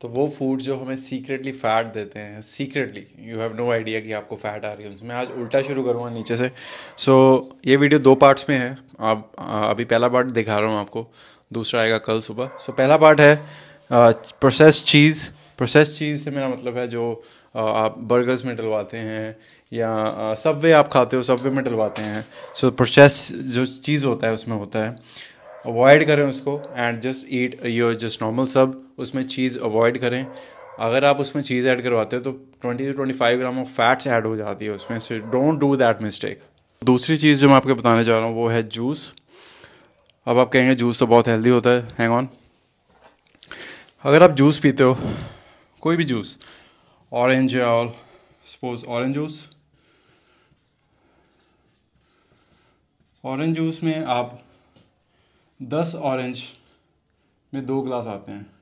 तो वो फूड जो हमें सीक्रेटली फैट देते हैं secretly you have no idea कि आपको फैट आ रही है उनसे मैं आज उल्टा शुरू करूँगा नीचे से सो so, ये वीडियो दो पार्ट्स में है आप अभी पहला पार्ट दिखा रहा हूँ आपको दूसरा आएगा कल सुबह सो so, पहला पार्ट है प्रोसेस चीज़ प्रोसेस चीज़ से मेरा मतलब है जो आप बर्गर्स में डलवाते हैं या सब वे आप खाते हो सब वे में डलवाते हैं सो so, प्रोसेस जो चीज़ होता है उसमें होता है अवॉइड करें उसको and just eat your just normal सब उसमें चीज़ अवॉइड करें अगर आप उसमें चीज़ ऐड करवाते हो तो 20 to five gram of fats add हो जाती है उसमें से डोंट डू दैट मिस्टेक दूसरी चीज़ जो मैं आपको बताने जा रहा हूँ वो है जूस अब आप कहेंगे जूस तो बहुत हेल्दी होता है हैंग ऑन अगर आप जूस पीते हो कोई भी जूस ऑरेंज या और suppose orange juice orange juice में आप दस ऑरेंज में दो ग्लास आते हैं